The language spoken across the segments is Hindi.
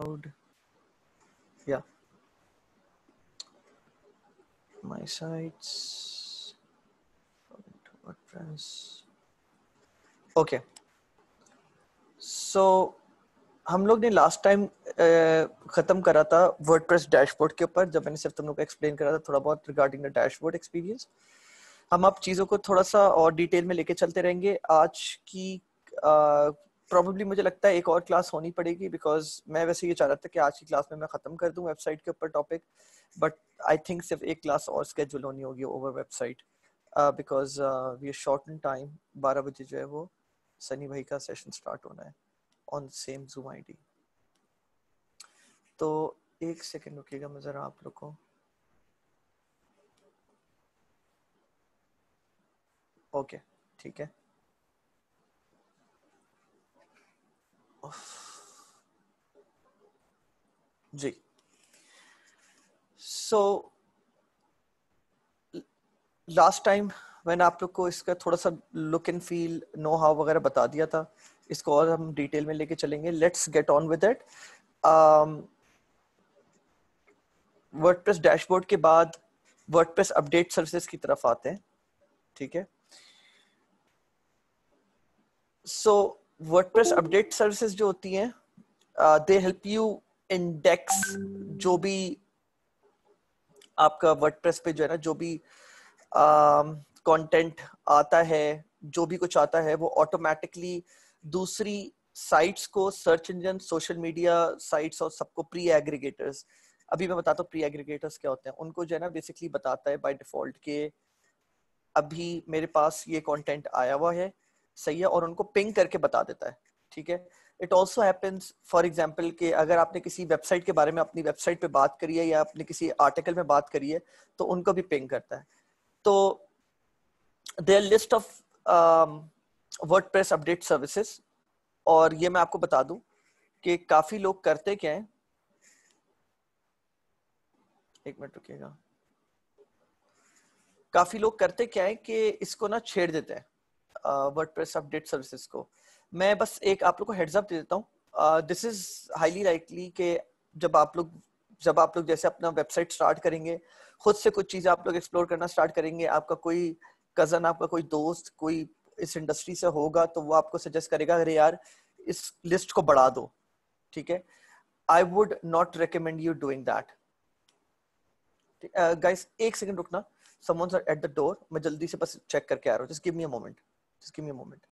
loud. Yeah. My sites. WordPress. Okay. So हम लोग ने लास्ट टाइम खत्म करा था वर्डप्रेस डैशबोर्ड के ऊपर जब मैंने सिर्फ तुम लोग को एक्सप्लेन करा था थोड़ा बहुत रिगार्डिंग द डैशबोर्ड एक्सपीरियंस हम अब चीज़ों को थोड़ा सा और डिटेल में लेके चलते रहेंगे आज की प्रॉब्लली मुझे लगता है एक और क्लास होनी पड़ेगी बिकॉज मैं वैसे ये चाह रहा था कि आज की क्लास में मैं ख़त्म कर दूँ वेबसाइट के ऊपर टॉपिक बट आई थिंक सिर्फ एक क्लास और स्केड्यूल होनी होगी our website because we are short in time बारह बजे जो है वो सनी भाई का सेशन स्टार्ट होना है ऑन सेम जूम डी तो एक सेकेंड रुकीगा मैं ज़रा आप लोग को ओके ठीक है जी सो लास्ट टाइम मैंने आप लोग को इसका थोड़ा सा look and feel know how वगैरह बता दिया था इसको और हम डिटेल में लेके चलेंगे let's get on with it WordPress dashboard के बाद वर्डप्रेस अपडेट सर्विसेज की तरफ आते हैं ठीक है so so, WordPress update services जो होती हैं दे हेल्प यू इंडेक्स जो भी आपका वर्डप्रेस पे जो है ना जो भी कंटेंट um, uh, आता है जो भी कुछ आता है वो ऑटोमेटिकली दूसरी साइट्स को search engine social media sites और सबको प्री एग्रीगेटर्स अभी मैं बताता हूँ प्री एग्रीगेटर्स क्या होते हैं उनको जो है ना बेसिकली बताता है बाय डिफॉल्ट के अभी मेरे पास ये कंटेंट आया हुआ है सही है और उनको पिंग करके बता देता है ठीक है it also happens for example कि अगर आपने किसी वेबसाइट के बारे में अपनी वेबसाइट पे बात करी है या अपने किसी आर्टिकल में बात करी है तो उनको भी पिंग करता है तो the list of WordPress update services और ये मैं आपको बता दूं कि काफी लोग करते क्या है एक मिनट रुकिएगा काफी लोग करते क्या है कि इसको ना छेड़ देते हैं वर्डप्रेस अपडेट सर्विसेज को मैं बस एक आप लोग को हेडसअप दे देता हूँ दिस इज हाईली लाइकली के जब आप लोग जब आप लोग जैसे अपना वेबसाइट स्टार्ट करेंगे खुद से कुछ चीज़ें आप लोग एक्सप्लोर करना स्टार्ट करेंगे आपका कोई कज़न आपका कोई दोस्त कोई इस इंडस्ट्री से होगा तो वो आपको सजेस्ट करेगा अरे यार इस लिस्ट को बढ़ा दो ठीक है I would not recommend you doing that guys एक सेकंड रुकना समोन्स एट द डोर मैं जल्दी से बस चेक करके आ रहा हूँ just give me a moment Just give me a moment.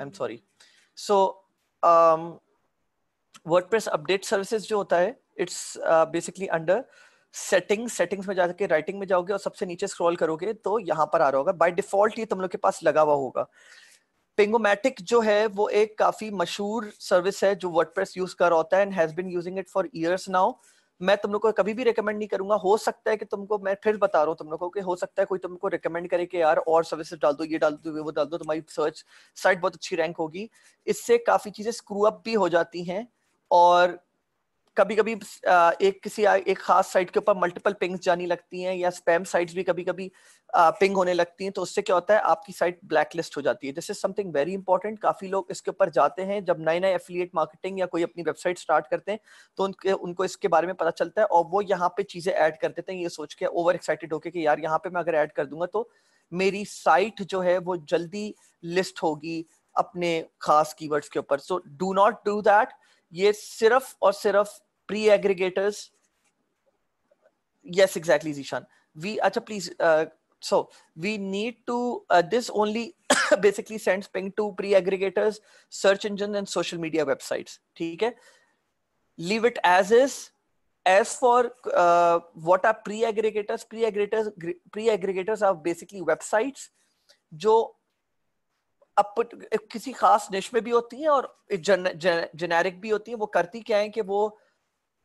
I am sorry so WordPress update services जो होता है it's basically under setting settings में जाके राइटिंग में जाओगे और सबसे नीचे स्क्रॉल करोगे तो यहाँ पर आ रहा होगा बाय डिफॉल्ट ये तुम लोग के पास लगा हुआ होगा पिंगोमैटिक जो है वो एक काफी मशहूर सर्विस है जो वर्डप्रेस यूज कर रहा होता है and has been using it for years now मैं तुम लोग को कभी भी रिकमेंड नहीं करूंगा हो सकता है कि तुमको मैं फिर बता रहा हूँ तुम लोगों को हो सकता है कोई तुमको रिकमेंड करे कि यार और सर्विस डाल दो ये डाल दो वो डाल दो तुम्हारी सर्च साइट बहुत अच्छी रैंक होगी इससे काफी चीजें स्क्रू अप भी हो जाती हैं और कभी कभी एक किसी एक खास साइट के ऊपर मल्टीपल पिंग्स जानी लगती हैं या स्पैम साइट्स भी कभी कभी पिंग uh, होने लगती हैं तो उससे क्या होता है आपकी साइट ब्लैक लिस्ट हो जाती है this is something very important काफी लोग इसके ऊपर जाते हैं जब नए नए एफिलिएट मार्केटिंग या कोई अपनी वेबसाइट स्टार्ट करते हैं तो उनके उनको इसके बारे में पता चलता है और वो यहाँ पे चीजें ऐड कर देते हैं ये सोच के ओवर एक्साइटेड होके कि यार यहाँ पे मैं अगर ऐड कर दूंगा तो मेरी साइट जो है वो जल्दी लिस्ट होगी अपने खास कीवर्ड्स के ऊपर so do not do that ये सिर्फ और सिर्फ pre aggregators yes exactly Zeeshan we अच्छा please so we need to uh, this only basically sends ping to pre aggregators search engines and social media websites theek hai leave it as is as for uh, what are pre aggregators pre aggregators pre aggregators are basically websites jo अप किसी खास निश में भी होती हैं और जन, जन, जेनेरिक भी होती हैं वो करती क्या है कि वो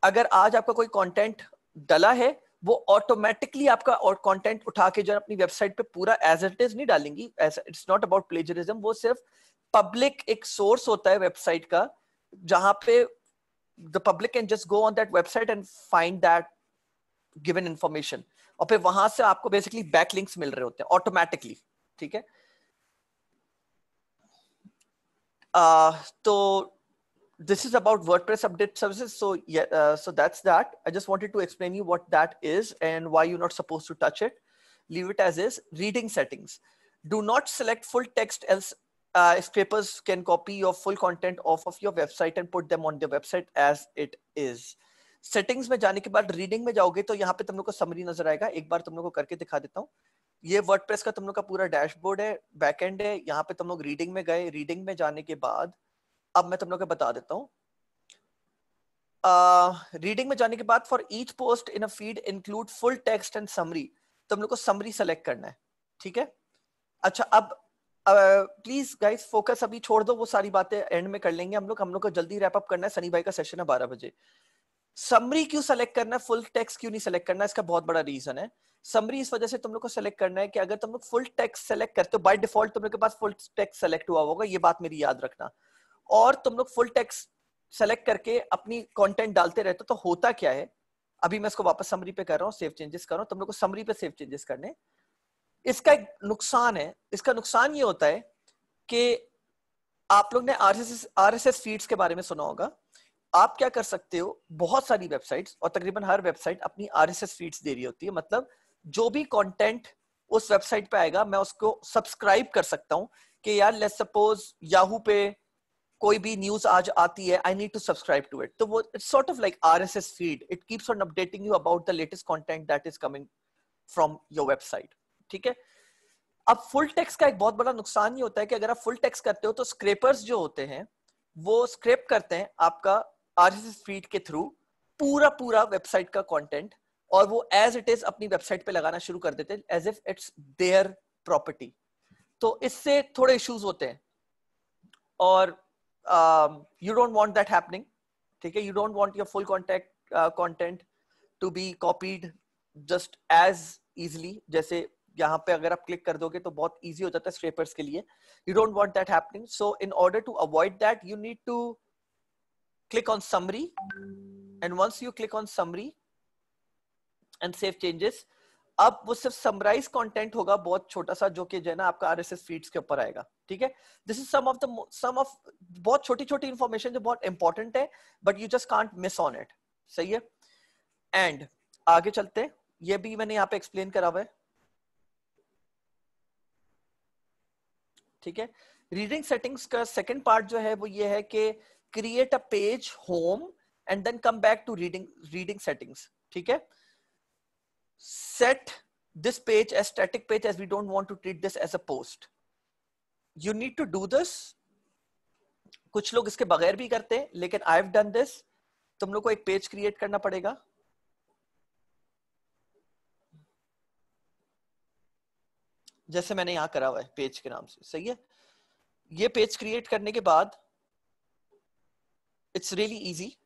अगर आज आपका कोई कंटेंट डला है वो ऑटोमेटिकली आपका और कंटेंट उठा के जो अपनी वेबसाइट पे पूरा एज इट इज नहीं डालेंगी इट्स नॉट अबाउट प्लेजरिज्म वो सिर्फ पब्लिक एक सोर्स होता है वेबसाइट का जहां पे the public can just go on that website and find that given information और फिर वहां से आपको बेसिकली बैक लिंक्स मिल रहे होते हैं ऑटोमेटिकली ठीक है uh, तो this is about WordPress update services. So yeah, uh, so that's that. I just wanted to explain you what that is and why you're not supposed to touch it. Leave it as is. Reading settings. Do not select full text else uh, scrapers can copy your full content off of your website and put them on the website as it is. Settings में जाने के बाद रीडिंग में जाओगे तो यहाँ पे तुम लोग को समरी नजर आएगा एक बार तुम लोग को करके दिखा देता हूँ ये वर्डप्रेस का तुम लोग का पूरा डैशबोर्ड है बैकएंड है यहाँ पे तुम लोग रीडिंग में गए रीडिंग में जाने के बाद अब मैं तुम लोग बता देता हूं रीडिंग uh, में जाने के बाद for each post in a feed include full text and summary तुम लोग को समरी सेलेक्ट करना है ठीक है अच्छा अब प्लीज गाइस फोकस अभी छोड़ दो वो सारी बातें एंड में कर लेंगे हम लोग हम लोग को जल्दी रैप अप करना है सनी भाई का सेशन है बारह बजे समरी क्यों सेलेक्ट करना है फुल टेक्स्ट क्यों नहीं सेलेक्ट करना इसका बहुत बड़ा रीजन है समरी इस वजह से तुम लोग को सेलेक्ट करना है कि अगर तुम लोग फुल टेक्स्ट सेलेक्ट करते हो बाय डिफॉल्ट तुम लोग के पास फुल टेक्स्ट सेलेक्ट हुआ होगा ये बात मेरी याद रखना और तुम लोग फुल टेक्स सेलेक्ट करके अपनी कंटेंट डालते रहते हो तो होता क्या है अभी मैं इसको वापस समरी पे कर रहा हूँ सेव चेंजेस कर रहा हूँ तुम लोग को समरी पे सेव चेंजेस करने इसका एक नुकसान है इसका नुकसान ये होता है कि आप लोग ने आर एस फीड्स के बारे में सुना होगा आप क्या कर सकते हो बहुत सारी वेबसाइट्स और तकरीबन हर वेबसाइट अपनी आर फीड्स दे रही होती है मतलब जो भी कंटेंट उस वेबसाइट पे आएगा मैं उसको सब्सक्राइब कर सकता हूँ कि यार लेट्स सपोज याहू पे कोई भी न्यूज आज आती है I need to subscribe to it तो वो it's sort of like R S S feed it keeps on updating you about the latest content that is coming from your website ठीक है अब फुल टेक्स का एक बहुत बड़ा नुकसान ये होता है कि अगर आप फुल टेक्स करते हो तो स्क्रेपर्स जो होते हैं वो स्क्रेप करते हैं आपका आर एस एस फीड के थ्रू पूरा पूरा वेबसाइट का कॉन्टेंट और वो एज इट इज अपनी वेबसाइट पे लगाना शुरू कर देते हैं as if it's their property तो इससे थोड़े इश्यूज होते हैं और um, you don't want that happening okay you don't want your full contact uh, content to be copied just as easily jaise yahan pe agar aap click kar doge to bahut easy ho jata hai scrapers ke liye you don't want that happening so in order to avoid that you need to click on summary and once you click on summary and save changes अब वो सिर्फ समराइज कंटेंट होगा बहुत छोटा सा जो कि जो है ना आपका आरएसएस फीड्स के ऊपर आएगा ठीक है this is some of the some of बहुत छोटी छोटी इंफॉर्मेशन जो बहुत इंपॉर्टेंट है but you just can't miss on it सही है एंड आगे चलते ये भी मैंने यहां पे एक्सप्लेन करा हुआ है ठीक है रीडिंग सेटिंग्स का सेकंड पार्ट जो है वो ये है कि create a page home and then come back to reading reading settings ठीक है set this page as static page as we don't want to treat this as a post you need to do this कुछ लोग इसके बगैर भी करते हैं लेकिन आई हैव डन दिस तुम लोग को एक पेज क्रिएट करना पड़ेगा जैसे मैंने यहां करा हुआ है पेज के नाम से सही है ये पेज क्रिएट करने के बाद इट्स रियली इजी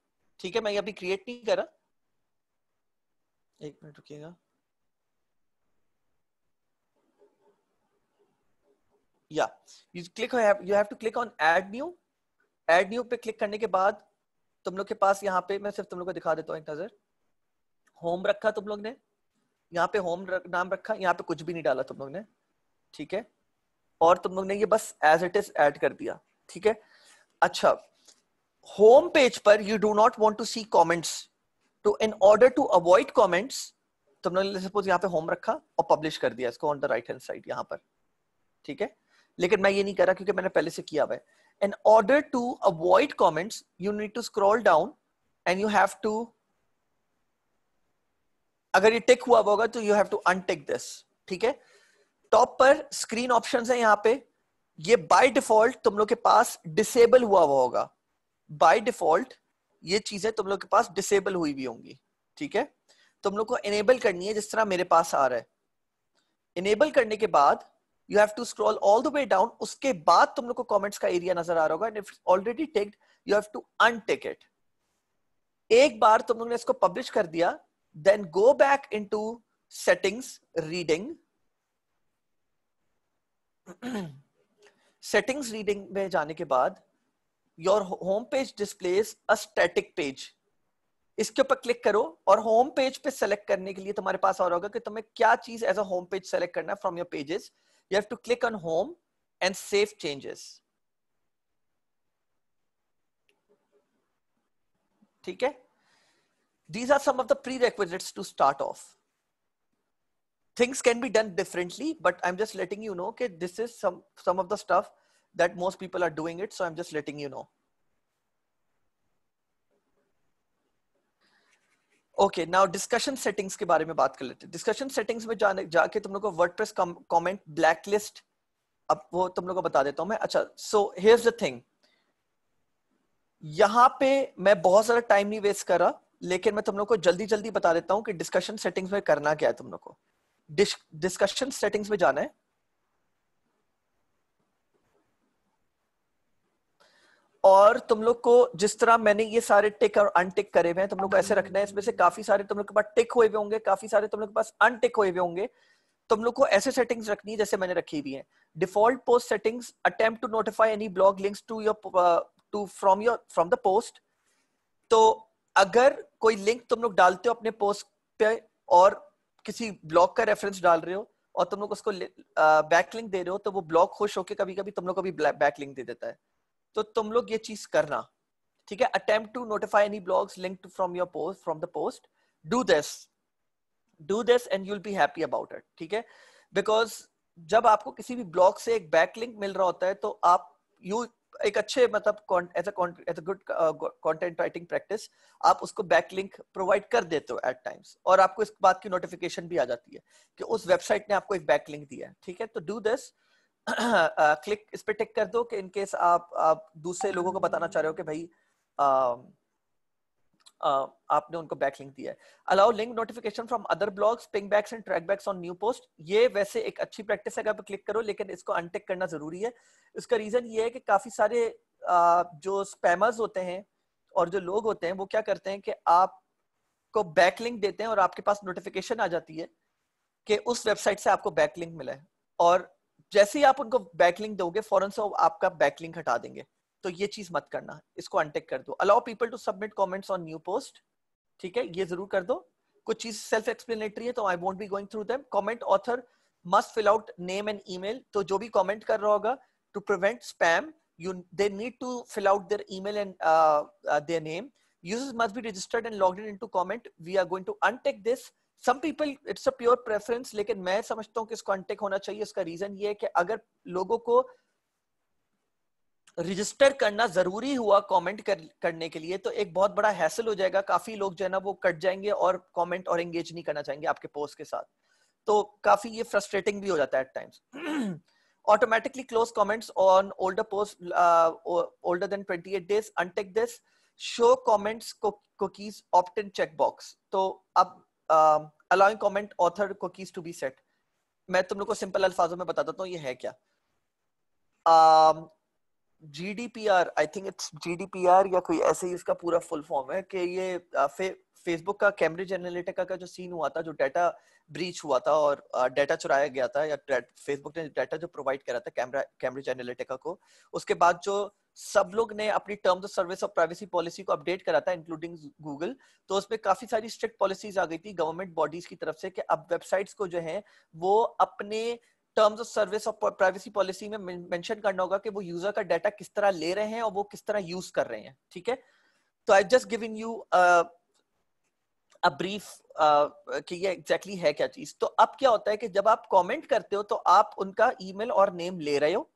ठीक है मैं अभी क्रिएट नहीं करा एक मिनट रुकिएगा या you click you have to click on add new add new पे क्लिक करने के बाद तुम लोग के पास यहाँ पे मैं सिर्फ तुम लोग को दिखा देता हूँ एक नजर होम रखा तुम लोग ने यहाँ पे होम नाम रखा यहाँ पे कुछ भी नहीं डाला तुम लोग ने ठीक है और तुम लोग ने ये बस एज इट इज एड कर दिया ठीक है अच्छा होम पेज पर you do not want to see comments तो in order to avoid comments तुम लोग ने सपोज यहाँ पे होम रखा और पब्लिश कर दिया इसको on the right hand side यहाँ पर ठीक है लेकिन मैं ये नहीं कर रहा क्योंकि मैंने पहले से किया हुआ है in order to avoid comments you need to scroll down and you have to अगर ये टिक हुआ होगा तो you have to untick this ठीक है टॉप पर स्क्रीन ऑप्शन है यहाँ पे ये बाय डिफॉल्ट तुम लोग के पास डिसेबल हुआ हुआ होगा बाय डिफॉल्ट ये चीजें तुम लोग के पास डिसेबल हुई भी होंगी ठीक है तुम लोग को इनेबल करनी है जिस तरह मेरे पास आ रहा है इनेबल करने के बाद you have to scroll all the way down उसके बाद तुम लोग को कॉमेंट्स का एरिया नजर आ रहा होगा and if already ticked you have to untick it एक बार तुम लोग ने इसको पब्लिश कर दिया then go back to settings reading settings reading में जाने के बाद your home page displays a static page इसके ऊपर क्लिक करो और होम पेज पे सेलेक्ट करने के लिए तुम्हारे पास और होगा कि तुम्हें क्या चीज as a home page select करना है from your pages you have to click on home and save changes. Okay? These are some of the prerequisites to start off. Things can be done differently, but I'm just letting you know, okay, this is some, some of the stuff that most people are doing it. So I'm just letting you know. Okay now discussion settings के बारे में बात कर लेते हैं डिस्कशन सेटिंग्स में जाने जाके तुम लोग को WordPress comment black list अब वो तुम लोग को बता देता हूं मैं अच्छा सो हेयर द थिंग यहां पे मैं बहुत सारा टाइम नहीं वेस्ट कर रहा लेकिन मैं तुम लोग को जल्दी जल्दी बता देता हूँ कि डिस्कशन सेटिंग्स में करना क्या है तुम लोग को डिस्कशन सेटिंग्स में जाना है और तुम लोग को जिस तरह मैंने ये सारे टिक और अनटिक करे हुए हैं तुम लोग को ऐसे रखना है इसमें से काफी सारे तुम लोग के पास टिक हुए हुए होंगे काफी सारे तुम लोग के पास अनटिक हुए हुए होंगे तुम लोग को ऐसे सेटिंग्स रखनी है जैसे मैंने रखी हुई है default post settings attempt to notify any blog links to your to from your from the post तो अगर कोई लिंक तुम लोग डालते हो अपने पोस्ट पे और किसी ब्लॉग का रेफरेंस डाल रहे हो और तुम लोग उसको बैकलिंक uh, दे रहे हो तो वो ब्लॉग खुश होकर कभी कभी तुम लोग को भी बैकलिंक दे देता है तो तुम लोग ये चीज करना ठीक है attempt to notify any blogs link from your post from the post do this do this and you'll be happy about it ठीक है बिकॉज जब आपको किसी भी ब्लॉग से एक बैक लिंक मिल रहा होता है तो आप यू एक अच्छे मतलब as a good content writing practice आप उसको बैक लिंक प्रोवाइड कर देते हो एट टाइम्स और आपको इस बात की नोटिफिकेशन भी आ जाती है कि उस वेबसाइट ने आपको एक बैक लिंक दिया है ठीक है तो डू दिस क्लिक इस पर टिक कर दो कि इनकेस आप आप दूसरे लोगों को बताना चाह रहे हो कि भाई आ, आ, आपने उनको बैक लिंक दिया है allow link notification from other blogs ping backs and track backs on new post ये वैसे एक अच्छी प्रैक्टिस है अगर आप क्लिक करो लेकिन इसको अनटेक करना जरूरी है इसका रीजन ये है कि काफी सारे आ, जो स्पैमर्स होते हैं और जो लोग होते हैं वो क्या करते हैं कि आपको लिंक देते हैं और आपके पास नोटिफिकेशन आ जाती है कि उस वेबसाइट से आपको बैक लिंक मिला है और जैसे ही आप उनको बैकलिंग दोगे फॉरन से आपका बैकलिंग हटा देंगे तो ये चीज मत करना इसको अनटेक कर दो allow people to submit comments on new post ठीक है ये जरूर कर दो कुछ चीज सेल्फ एक्सप्लेनेटरी है तो I won't be going through them comment author must fill out name and email तो जो भी कॉमेंट कर रहा होगा to prevent spam you they need to fill out their email and uh, uh, their name users must be registered and logged in into comment we are going to untick this some people it's a pure preference लेकिन मैं समझता हूँ कि इसको अनटेक होना चाहिए इसका रीजन ये है कि अगर लोगों को रजिस्टर करना जरूरी हुआ कमेंट कर, करने के लिए तो एक बहुत बड़ा हैसल हो जाएगा काफी लोग जो है ना वो कट जाएंगे और कमेंट और एंगेज नहीं करना चाहेंगे आपके पोस्ट के साथ तो काफी ये फ्रस्ट्रेटिंग भी हो जाता है at times automatically close comments on older post older than than 28 days untick this show comments cookies opt in checkbox तो अब allowing comment author cookies to be set मैं तुम लोग को सिंपल अल्फाजों में बता देता हूँ ये है क्या G D P R I think it's G D P R या कोई ऐसे ही उसका पूरा फुल फॉर्म है कि ये फेसबुक uh, का कैम्ब्रिज एनालिटिका का जो सीन हुआ था जो डाटा ब्रीच हुआ था और डाटा uh, चुराया गया था या फेसबुक ने डाटा जो प्रोवाइड करा था कैमरा कैम्ब्रिज एनालिटिका को उसके बाद जो सब लोग ने अपनी टर्म्स ऑफ सर्विस और प्राइवेसी पॉलिसी को अपडेट करा था इंक्लूडिंग गूगल तो उसमें काफी सारी स्ट्रिक्ट पॉलिसीज आ गई थी गवर्नमेंट बॉडीज की तरफ से कि अब वेबसाइट्स को जो है वो अपने टर्म्स ऑफ सर्विस और प्राइवेसी पॉलिसी में मेंशन करना होगा कि वो यूजर का डाटा किस तरह ले रहे हैं और वो किस तरह यूज कर रहे हैं ठीक है तो I just giving you a brief कि ये एग्जैक्टली exactly है क्या चीज तो अब क्या होता है कि जब आप कमेंट करते हो तो आप उनका ईमेल और नेम ले रहे हो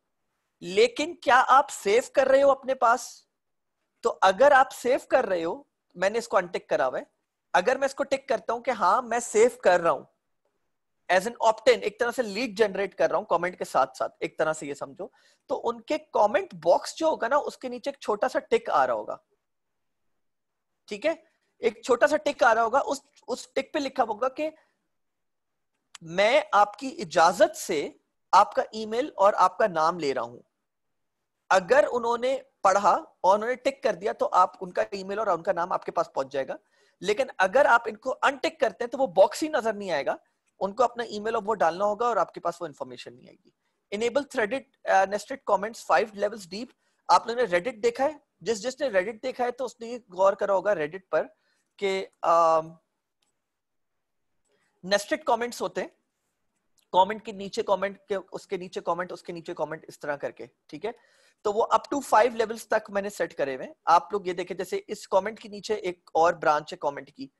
लेकिन क्या आप सेव कर रहे हो अपने पास तो अगर आप सेव कर रहे हो मैंने इसको अनटिक करा हुआ है अगर मैं इसको टिक करता हूं कि हाँ मैं सेव कर रहा हूं एज एन ऑप्टेन एक तरह से लीड जनरेट कर रहा हूं कमेंट के साथ साथ एक तरह से ये समझो तो उनके कमेंट बॉक्स जो होगा ना उसके नीचे एक छोटा सा टिक आ रहा होगा ठीक है एक छोटा सा टिक आ रहा होगा उस उस टिक पे लिखा होगा कि मैं आपकी इजाजत से आपका ईमेल और आपका नाम ले रहा हूं अगर उन्होंने पढ़ा और उन्होंने टिक कर दिया तो आप उनका ईमेल और उनका नाम आपके पास पहुंच जाएगा लेकिन अगर आप इनको अनटिक करते हैं तो वो बॉक्स ही नजर नहीं आएगा उनको अपना ईमेल और वो डालना होगा और आपके पास वो इन्फॉर्मेशन नहीं आएगी enable threaded nested comments five levels deep आप लोगों ने रेडिट देखा है जिस जिसने रेडिट देखा है तो उसने गौर करा होगा रेडिट पर कि नेस्टेड um, कमेंट्स होते हैं कमेंट के नीचे कमेंट के उसके नीचे कमेंट उसके नीचे कमेंट इस तरह करके ठीक है तो वो अप टू फाइव लेवल्स तक मैंने सेट करे हुए आप लोग ये देखें जैसे इस कमेंट के नीचे एक और ब्रांच है कमेंट की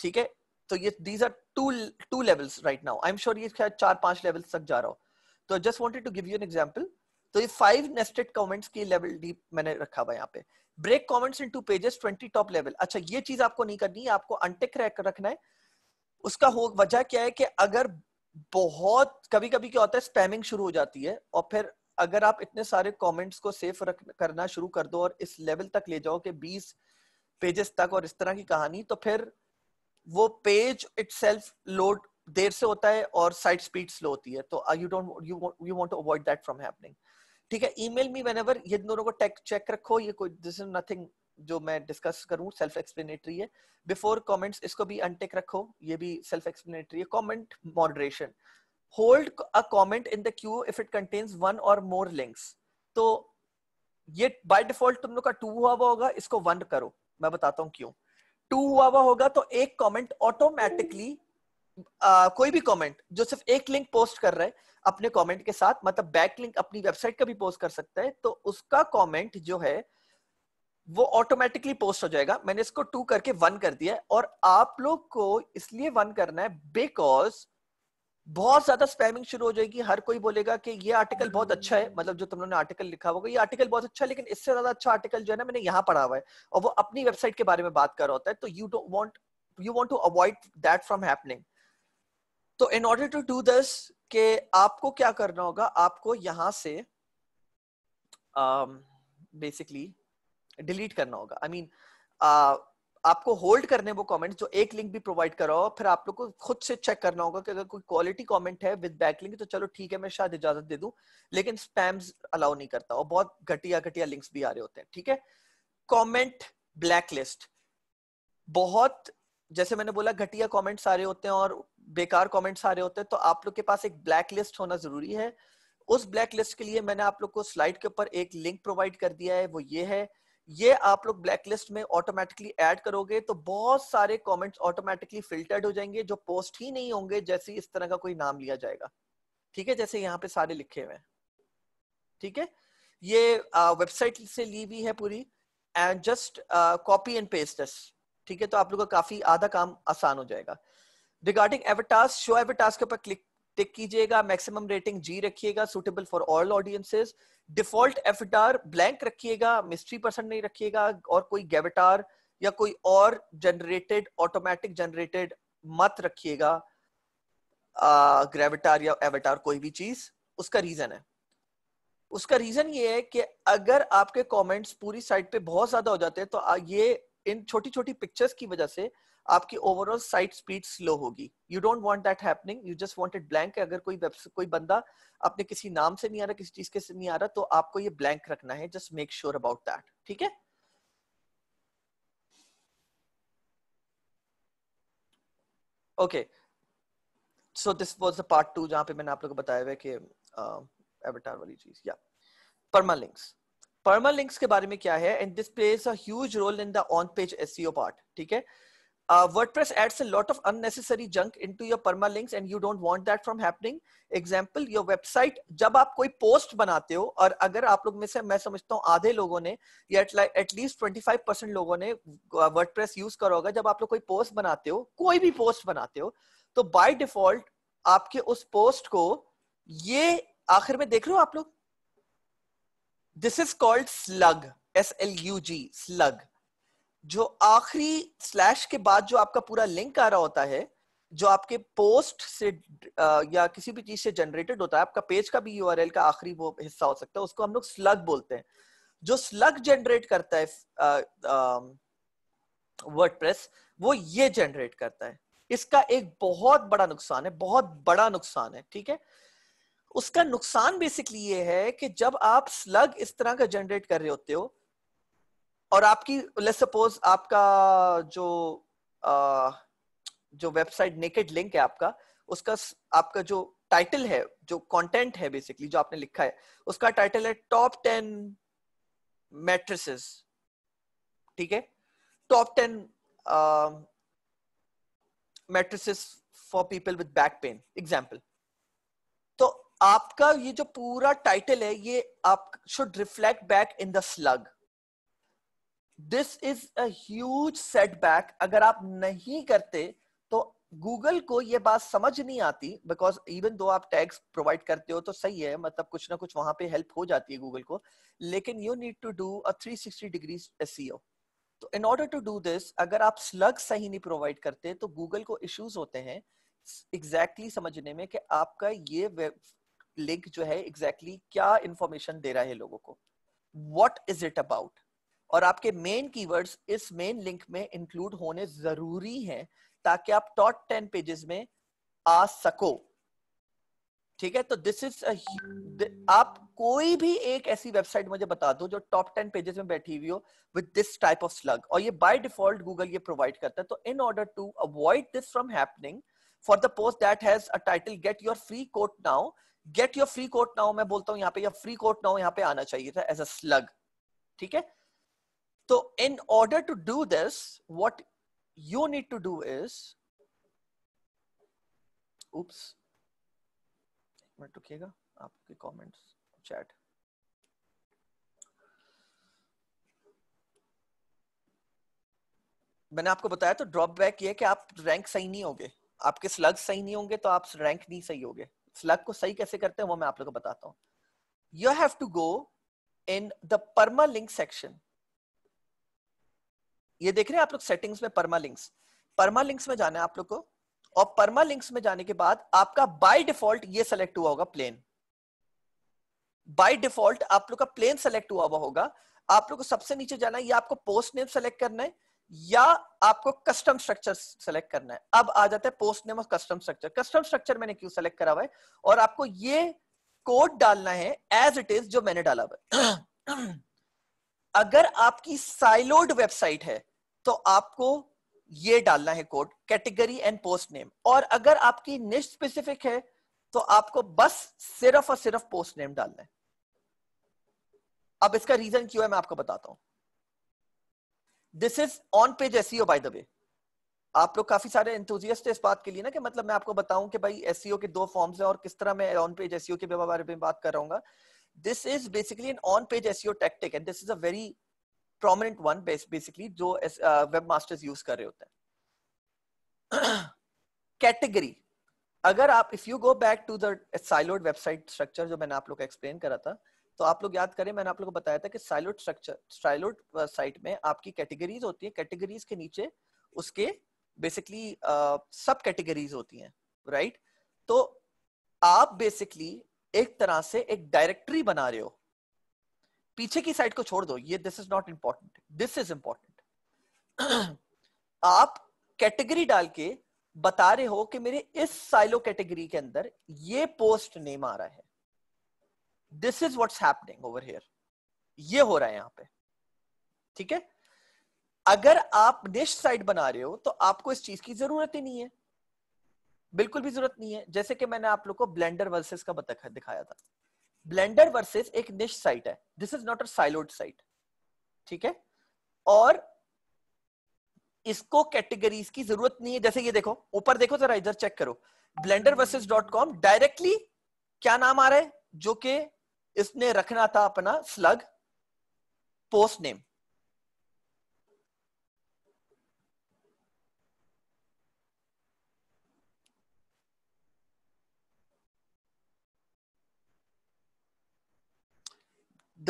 ठीक है तो ये these are two two levels right now I am sure ये शायद चार पांच लेवल्स तक जा रहा हो तो just wanted to give you an example तो ये फाइव नेस्टेड कॉमेंट्स की लेवल डीप मैंने रखा हुआ यहाँ पे break into pages twenty top level अच्छा ये चीज आपको नहीं करनी है आपको अनटेक रखना है उसका वजह क्या है कि अगर बहुत कभी कभी क्या होता है स्पैमिंग शुरू हो जाती है और फिर अगर आप इतने सारे कमेंट्स को सेफ रख करना शुरू कर दो और इस लेवल तक ले जाओ कि 20 पेजेस तक और इस तरह की कहानी तो फिर वो पेज इट लोड देर से होता है और साइड स्पीड स्लो होती है तो you don't you you want to avoid that from happening ठीक है ईमेल मी एवर ये दोनों को टेक चेक रखो ये कोई दिस इज नथिंग जो मैं डिस्कस करूं सेल्फ एक्सप्लेनेटरी है बिफोर कमेंट्स इसको भी अनटेक रखो ये भी सेल्फ एक्सप्लेनेटरी है comment moderation hold a comment in the queue if it contains one or more links तो ये बाय डिफॉल्ट तुम लोग का टू हुआ हुआ होगा इसको वन करो मैं बताता हूँ क्यों टू हुआ हुआ होगा तो एक कॉमेंट ऑटोमेटिकली Uh, कोई भी कमेंट जो सिर्फ एक लिंक पोस्ट कर रहा है अपने कमेंट के साथ मतलब बैक लिंक अपनी वेबसाइट का भी पोस्ट कर सकता है तो उसका कमेंट जो है वो ऑटोमेटिकली पोस्ट हो जाएगा मैंने इसको टू करके वन कर दिया और आप लोग को इसलिए वन करना है बिकॉज बहुत ज्यादा स्पैमिंग शुरू हो जाएगी हर कोई बोलेगा कि ये आर्टिकल बहुत अच्छा है मतलब जो तुम लोगों ने आर्टिकल लिखा होगा ये आर्टिकल बहुत अच्छा है लेकिन इससे ज्यादा अच्छा आर्टिकल जो है ना मैंने यहाँ पढ़ा हुआ है और वो अपनी वेबसाइट के बारे में बात कर रहा होता है तो you don't you want to avoid that from happening तो in order to do this के आपको क्या करना होगा आपको यहाँ से बेसिकली um, डिलीट करना होगा I I mean mean, uh, आपको होल्ड करने वो कमेंट जो एक लिंक भी प्रोवाइड कराओ फिर आप लोग को खुद से चेक करना होगा कि अगर कोई क्वालिटी कमेंट है विद लिंक तो चलो ठीक है मैं शायद इजाजत दे दूं लेकिन स्पैम्स अलाउ नहीं करता और बहुत घटिया घटिया लिंक्स भी आ रहे होते हैं ठीक है कमेंट ब्लैकलिस्ट बहुत जैसे मैंने बोला घटिया कॉमेंट्स आ रहे होते हैं और बेकार कॉमेंट्स आ रहे होते हैं तो आप लोग के पास एक ब्लैक लिस्ट होना जरूरी है उस ब्लैक लिस्ट के लिए मैंने आप लोग को स्लाइड के ऊपर एक लिंक प्रोवाइड कर दिया है वो ये है ये आप लोग ब्लैकलिस्ट में ऑटोमेटिकली ऐड करोगे तो बहुत सारे कमेंट्स ऑटोमेटिकली फिल्टर्ड हो जाएंगे जो पोस्ट ही नहीं होंगे जैसे इस तरह का कोई नाम लिया जाएगा ठीक है जैसे यहाँ पे सारे लिखे हुए हैं ठीक है ये वेबसाइट से ली हुई है पूरी and just copy and paste ठीक है तो आप लोग का काफी आधा काम आसान हो जाएगा रिगार्डिंग एवटास शो एवटास के ऊपर क्लिक टिक कीजिएगा मैक्सिमम रेटिंग जी रखिएगा suitable for all audiences default avatar blank रखिएगा मिस्ट्री पर्सन नहीं रखिएगा और कोई गैविटार या कोई और जनरेटेड ऑटोमेटिक जनरेटेड मत रखिएगा ग्रेविटार या एवेटार कोई भी चीज उसका रीजन है उसका रीजन ये है कि अगर आपके कमेंट्स पूरी साइट पे बहुत ज्यादा हो जाते हैं तो ये इन छोटी छोटी पिक्चर्स की वजह से आपकी ओवरऑल साइट स्पीड स्लो होगी you don't want that happening you just wanted blank है अगर कोई वेब कोई बंदा अपने किसी नाम से नहीं आ रहा किसी चीज के से नहीं आ रहा तो आपको ये ब्लैंक रखना है just make sure about that ठीक है okay so this was the part two जहां पे मैंने आप लोगों को बताया हुआ है कि एवटार वाली चीज या परमालिंक्स परमालिंक्स के बारे में क्या है and this plays a huge role in the on page SEO part ठीक है Uh, WordPress adds a lot of unnecessary junk into your permalinks and you don't want that from happening. Example, your website, जब आप कोई पोस्ट बनाते हो और अगर आप लोग में से मैं समझता हूँ आधे लोगों ने या एटलीस्ट 25 परसेंट लोगों ने वर्डप्रेस uh, यूज करा होगा जब आप लोग कोई पोस्ट बनाते हो कोई भी पोस्ट बनाते हो तो बाय डिफॉल्ट आपके उस पोस्ट को ये आखिर में देख रहे हो आप लोग this is called slug S L U G slug जो आखिरी स्लैश के बाद जो आपका पूरा लिंक आ रहा होता है जो आपके पोस्ट से या किसी भी चीज से जनरेटेड होता है आपका पेज का भी यू का आखिरी वो हिस्सा हो सकता है उसको हम लोग स्लग बोलते हैं जो स्लग जनरेट करता है वर्ड वो ये जनरेट करता है इसका एक बहुत बड़ा नुकसान है बहुत बड़ा नुकसान है ठीक है उसका नुकसान बेसिकली ये है कि जब आप स्लग इस तरह का जनरेट कर रहे होते हो और आपकी लेट्स सपोज आपका जो आ, जो वेबसाइट नेकेड लिंक है आपका उसका आपका जो टाइटल है जो कंटेंट है बेसिकली जो आपने लिखा है उसका टाइटल है टॉप टेन मेट्रिस ठीक है top ten mattress for people with back pain example तो आपका ये जो पूरा टाइटल है ये आप should reflect back in the slug this is as setback अगर आप नहीं करते तो गूगल को ये बात समझ नहीं आती बिकॉज इवन दो आप टैग्स प्रोवाइड करते हो तो सही है मतलब कुछ ना कुछ वहां पे हेल्प हो जाती है गूगल को लेकिन you need to do a 360 degree SEO तो in order to do this अगर आप स्लग सही नहीं प्रोवाइड करते तो गूगल को इश्यूज होते हैं एग्जैक्टली exactly समझने में कि आपका ये लिंक जो है एग्जैक्टली exactly क्या इंफॉर्मेशन दे रहा है लोगों को वॉट इज इट अबाउट और आपके मेन कीवर्ड्स इस मेन लिंक में इंक्लूड होने जरूरी हैं ताकि आप टॉप टेन पेजेस में आ सको ठीक है तो दिस इज आप कोई भी एक ऐसी वेबसाइट मुझे बता दो जो टॉप टेन पेजेस में बैठी हुई हो with this type of slug और ये बाय डिफॉल्ट गूगल ये प्रोवाइड करता है तो in order to avoid this from happening for the post that has a title get your free quote now get your free quote now मैं बोलता हूँ यहाँ पे या फ्री कोट नाउ यहाँ पे आना चाहिए था एज अ स्लग ठीक है So in order to do this, what you need to do is, oops, minute रुकिएगा आपके कमेंट्स चैट मैंने आपको बताया तो ड्रॉप बैक ये कि आप रैंक सही नहीं होंगे आपके स्लग सही नहीं होंगे तो आप रैंक नहीं सही होंगे स्लग को सही कैसे करते हैं वो मैं आप लोगों को बताता हूँ you have to go in the permalink section ये देख रहे हैं आप लोग सेटिंग्स में परमालिंक्स परमालिंक्स में जाना है आप लोग को और परमालिंक्स में जाने के बाद आपका बाय डिफॉल्ट ये सेलेक्ट हुआ होगा प्लेन बाय डिफॉल्ट आप लोग का प्लेन सेलेक्ट हुआ हुआ होगा आप लोग को सबसे नीचे जाना है या आपको पोस्ट नेम सेलेक्ट करना है या आपको कस्टम स्ट्रक्चर सेलेक्ट करना है अब आ जाता है पोस्ट नेम और कस्टम स्ट्रक्चर कस्टम स्ट्रक्चर मैंने क्यों सेलेक्ट करा हुआ है और आपको ये कोड डालना है एज इट इज जो मैंने डाला हुआ है अगर आपकी साइलोड वेबसाइट है तो आपको ये डालना है code category and post name और अगर आपकी निश स्पेसिफिक है तो आपको बस सिर्फ और सिर्फ पोस्ट नेम डालना है अब इसका रीजन क्यों है मैं आपको बताता हूं this is on page S by the way आप लोग काफी सारे इंथुजियस्ट है इस बात के लिए ना कि मतलब मैं आपको बताऊं कि भाई एसईओ e के दो फॉर्म्स हैं और किस तरह मैं ऑन पेज एसईओ के बारे में बात कर रहा हूँ this is basically an on-page SEO tactic, and this is a very prominent one, basically, jo as uh, webmasters use kar rahe hote hain Category. agar aap if you go back to the siloed website structure जो मैंने आप लोग explain kara tha तो आप लोग याद करें मैंने आप लोगों को बताया था कि साइलोड स्ट्रक्चर साइलोड साइट में आपकी कैटेगरीज होती है कैटेगरीज के नीचे उसके बेसिकली सब कैटेगरीज होती हैं राइट right? तो आप बेसिकली एक तरह से एक डायरेक्टरी बना रहे हो पीछे की साइड को छोड़ दो ये this is not important this is important आप कैटेगरी डाल के बता रहे हो कि मेरे इस साइलो कैटेगरी के अंदर ये पोस्ट नेम आ रहा है this is what's happening over here ये हो रहा है यहां पे ठीक है अगर आप निश साइड बना रहे हो तो आपको इस चीज की जरूरत ही नहीं है बिल्कुल भी जरूरत नहीं है जैसे कि मैंने आप लोग को ब्लेंडर वर्सेस का बता दिखाया था ब्लेंडर वर्सेस एक निश साइट है this is not a siloed site ठीक है और इसको कैटेगरीज की जरूरत नहीं है जैसे ये देखो ऊपर देखो जरा इधर चेक करो blender versus dot com directly क्या नाम आ रहा है जो कि इसने रखना था अपना slug post name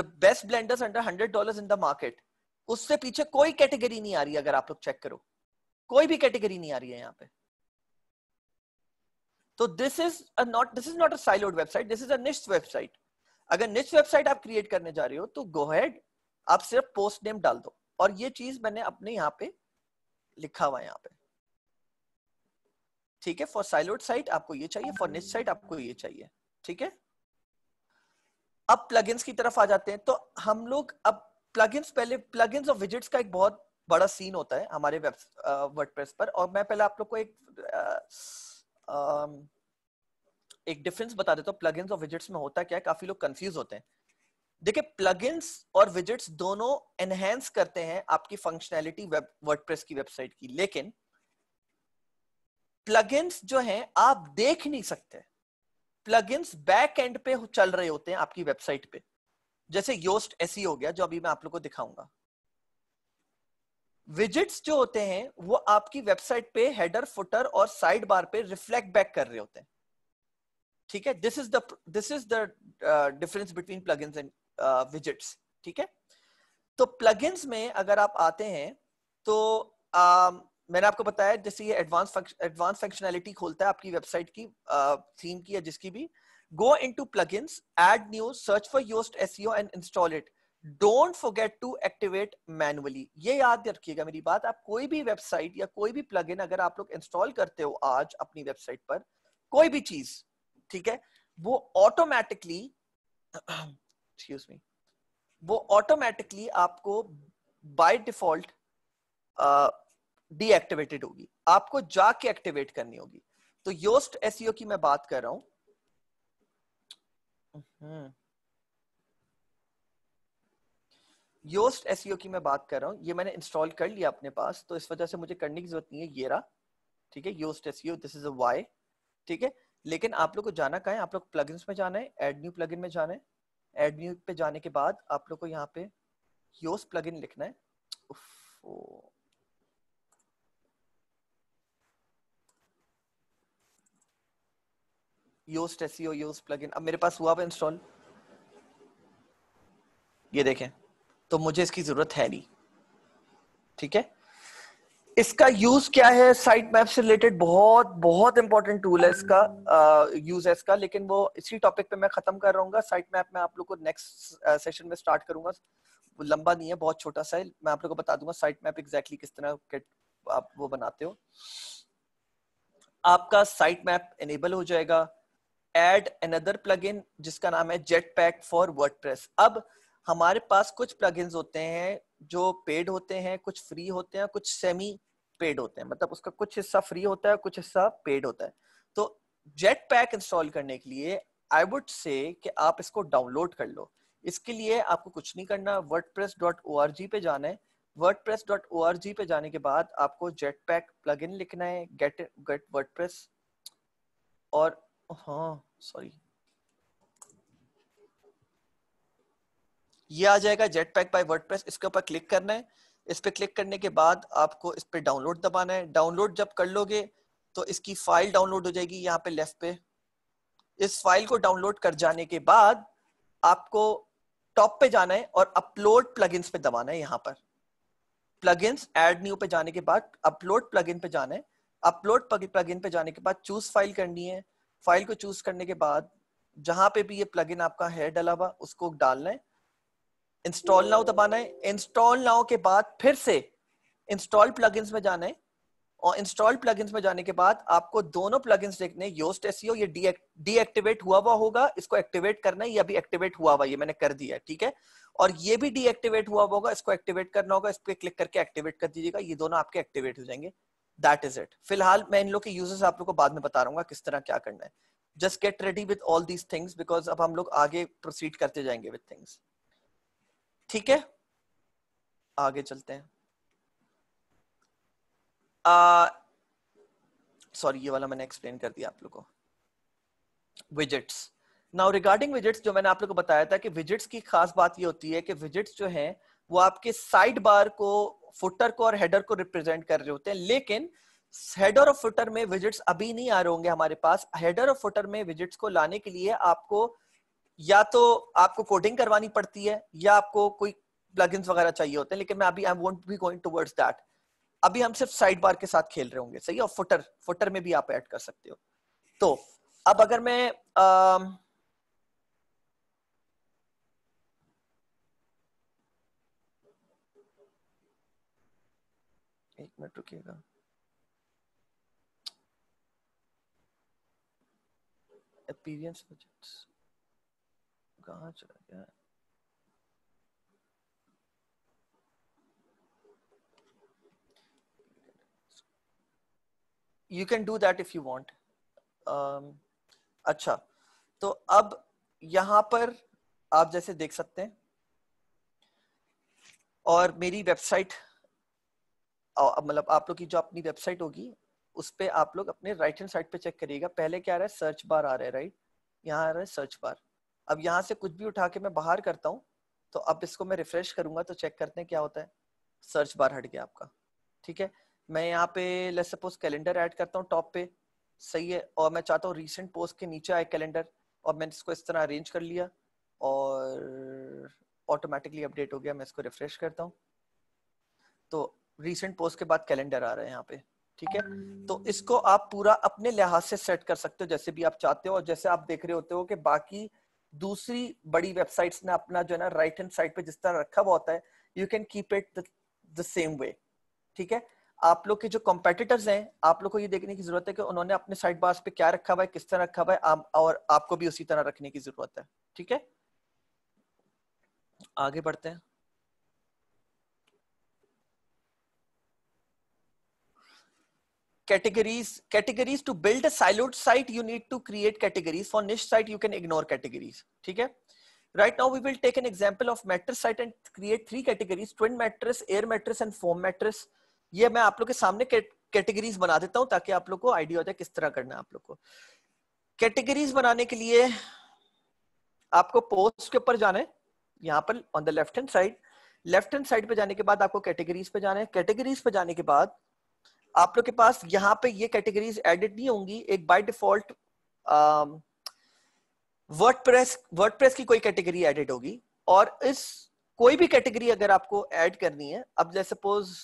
the best blenders under hundred dollar in the market उससे पीछे कोई कैटेगरी नहीं आ रही अगर आप लोग चेक करो कोई भी कैटेगरी नहीं आ रही है यहाँ पे तो this is not this is not a siloed website this is just website अगर निश्च वेबसाइट आप क्रिएट करने जा रहे हो तो गो हेड आप सिर्फ पोस्ट नेम डाल दो और ये चीज मैंने अपने यहाँ पे लिखा हुआ यहाँ पे ठीक है फॉर साइलोड साइट आपको ये चाहिए फॉर निच साइट आपको ये चाहिए ठीक है अब प्लगइन्स की तरफ आ जाते हैं तो हम लोग अब प्लगइन्स पहले प्लगइन्स और विजिट्स का एक बहुत बड़ा सीन होता है हमारे वेब वर्डप्रेस पर और मैं पहले आप लोग को एक आ, आ, एक डिफरेंस बता देता हूँ प्लगइन्स और विजिट्स में होता क्या है काफी लोग कंफ्यूज होते हैं देखिए प्लगइन्स और विजिट्स दोनों एनहेंस करते हैं आपकी फंक्शनैलिटी वेब वर्डप्रेस की वेबसाइट की लेकिन प्लगइन्स जो हैं आप देख नहीं सकते प्लगइन्स बैक एंड पे चल रहे होते हैं आपकी वेबसाइट पे जैसे योस्ट ऐसी हो गया जो अभी मैं आप लोग को दिखाऊंगा विजिट्स जो होते हैं वो आपकी वेबसाइट पे हेडर फुटर और साइड बार पे रिफ्लेक्ट बैक कर रहे होते हैं ठीक है this is the this is the difference between plugins and widgets ठीक है तो प्लगइन्स में अगर आप आते हैं तो uh, मैंने आपको बताया जैसे ये एडवांस एडवांस फंक्शनैलिटी खोलता है आपकी वेबसाइट की थीम uh, की या जिसकी भी go in go into plugins add new search for yoast seo and install it don't forget to activate manually ये याद रखिएगा मेरी बात आप कोई भी वेबसाइट या कोई भी प्लग इन अगर आप लोग इंस्टॉल करते हो आज अपनी वेबसाइट पर कोई भी चीज ठीक है वो ऑटोमेटिकली एक्सक्यूज मी वो ऑटोमेटिकली आपको बाय डिफॉल्ट डीएक्टिवेटेड होगी आपको जाके एक्टिवेट करनी होगी तो योस्ट एसईओ e की मैं बात कर रहा हूं योस्ट एसईओ की मैं बात कर रहा हूं ये मैंने इंस्टॉल कर लिया अपने पास तो इस वजह से मुझे करने की जरूरत नहीं है ये रहा ठीक है Yoast SEO this is a Y ठीक है लेकिन आप लोग को जाना कहा है आप लोग प्लगइन्स में जाना है एड न्यू प्लगइन में जाना है एड न्यू पे जाने के बाद आप लोग को यहाँ पे योस्ट प्लगइन लिखना है उफ, yoast seo yoast plugin अब मेरे पास हुआ हुआ इंस्टॉल ये देखें तो मुझे इसकी जरूरत है नहीं ठीक है इसका यूज क्या है साइट मैप से रिलेटेड बहुत बहुत इंपॉर्टेंट टूल है इसका यूज है इसका लेकिन वो इसी टॉपिक पे मैं खत्म कर रहा साइट मैप में आप लोग को नेक्स्ट सेशन में स्टार्ट करूंगा वो लंबा नहीं है बहुत छोटा सा है मैं आप लोग को बता दूंगा साइट मैप एग्जैक्टली किस तरह आप वो बनाते हो आपका साइट मैप एनेबल हो जाएगा एड अनदर इन जिसका नाम है जेट पैक फॉर प्रेस अब हमारे पास कुछ इन होते हैं जो पेड होते हैं कुछ फ्री होते हैं कुछ सेमी पेड होते हैं मतलब उसका कुछ हिस्सा फ्री होता है कुछ हिस्सा पेड होता है तो जेट पैक इंस्टॉल करने के लिए आई वुड से कि आप इसको डाउनलोड कर लो इसके लिए आपको कुछ नहीं करना वर्ड पे जाना है वर्ड पे जाने के बाद आपको जेट पैक प्लग लिखना है गेट गेट वर्ड और हाँ सॉरी ये आ जाएगा जेट पैक बाई वर्ड इसके ऊपर क्लिक करना है इस पर क्लिक करने के बाद आपको इस पर डाउनलोड दबाना है डाउनलोड जब कर लोगे तो इसकी फाइल डाउनलोड हो जाएगी यहाँ पे लेफ्ट पे इस फाइल को डाउनलोड कर जाने के बाद आपको टॉप पे जाना है और अपलोड प्लगइन्स पे दबाना है यहाँ पर प्लगइन्स एड न्यू पे जाने के बाद अपलोड प्लगइन पे जाना है अपलोड प्लगइन पे जाने के बाद चूज फाइल करनी है फाइल को चूज करने के बाद जहां पे भी ये प्लगइन आपका है डला हुआ उसको डालना है इंस्टॉल नाउ दबाना है इंस्टॉल नाउ के बाद फिर से इंस्टॉल प्लग में जाना है और इंस्टॉल प्लग में जाने के बाद आपको दोनों इन देखने योस्ट एस e ये डीएक्टिवेट हुआ हुआ होगा इसको एक्टिवेट करना है ये अभी एक्टिवेट हुआ हुआ ये मैंने कर दिया है ठीक है और ये भी डीएक्टिवेट हुआ होगा इसको एक्टिवेट करना होगा इस पर क्लिक करके एक्टिवेट कर दीजिएगा ये दोनों आपके एक्टिवेट हो जाएंगे दैट इज इट फिलहाल मैं इन लोग के यूजर्स आप लोग को बाद में बता रहा किस तरह क्या करना है just get ready with all these things because अब हम लोग आगे प्रोसीड करते जाएंगे विद थिंग्स ठीक है आगे चलते हैं सॉरी uh, ये वाला मैंने एक्सप्लेन कर दिया आप लोग को विजिट्स नाउ रिगार्डिंग विजिट्स जो मैंने आप लोग को बताया था कि विजिट्स की खास बात ये होती है कि विजिट्स जो हैं वो आपके साइड बार को फुटर को और हेडर को रिप्रेजेंट कर रहे होते हैं लेकिन हेडर और फुटर में विजिट्स अभी नहीं आ रहे होंगे हमारे पास हेडर और फुटर में विजिट्स को लाने के लिए आपको या तो आपको कोडिंग करवानी पड़ती है या आपको कोई प्लगइन वगैरह चाहिए होते हैं लेकिन मैं अभी I won't be going towards that अभी हम सिर्फ साइड बार के साथ खेल रहे होंगे सही और फुटर फुटर में भी आप ऐड कर सकते हो तो अब अगर मैं आ, एक मिनट रुकिएगा अपीयरेंस बजट्स कहाँ चला गया you can do that if you want अच्छा तो अब यहाँ पर आप जैसे देख सकते हैं और मेरी वेबसाइट मतलब आप लोग की जो अपनी वेबसाइट होगी उस पर आप लोग अपने राइट हैंड साइड पे चेक करिएगा पहले क्या आ रहा है सर्च बार आ रहा है राइट यहाँ आ रहा है सर्च बार अब यहाँ से कुछ भी उठा के मैं बाहर करता हूँ तो अब इसको मैं रिफ्रेश करूंगा तो चेक करते हैं क्या होता है सर्च बार हट गया आपका ठीक है मैं यहाँ पे लेट सपोज कैलेंडर ऐड करता हूँ टॉप पे सही है और मैं चाहता हूँ रिसेंट पोस्ट के नीचे आए कैलेंडर और मैंने इसको इस तरह अरेंज कर लिया और ऑटोमेटिकली अपडेट हो गया मैं इसको रिफ्रेश करता हूँ तो रिसेंट पोस्ट के बाद कैलेंडर आ रहा है यहाँ पे ठीक है तो इसको आप पूरा अपने लिहाज से सेट कर सकते हो जैसे भी आप चाहते हो और जैसे आप देख रहे होते हो कि बाकी दूसरी बड़ी वेबसाइट्स ने अपना जो है ना राइट हैंड साइड पे जिस तरह रखा हुआ होता है you can keep it the same way ठीक है आप लोग के जो कॉम्पिटिटर्स हैं आप लोग को ये देखने की जरूरत है कि उन्होंने अपने साइड बार्स पे क्या रखा हुआ है किस तरह रखा हुआ है आप, और आपको भी उसी तरह रखने की जरूरत है ठीक है आगे बढ़ते हैं categories categories to build a siloed site you need to create categories for niche site you can ignore categories theek hai right now we will take an example of mattress site and create three categories twin mattress air mattress and foam mattress ye main aap log ke samne categories bana deta hu taki aap log ko idea ho jaye kis tarah karna hai aap log ko categories banane ke liye aapko posts ke upar jana hai yahan par on the left hand side left hand side पे जाने के बाद आपको कैटेगरीज पे जाना है कैटेगरीज पे जाने के बाद आप लोग के पास यहाँ पे ये कैटेगरीज एडिट नहीं होंगी एक बाय डिफॉल्ट वर्डप्रेस वर्डप्रेस की कोई कैटेगरी एडिट होगी और इस कोई भी कैटेगरी अगर आपको ऐड करनी है अब जैसे सपोज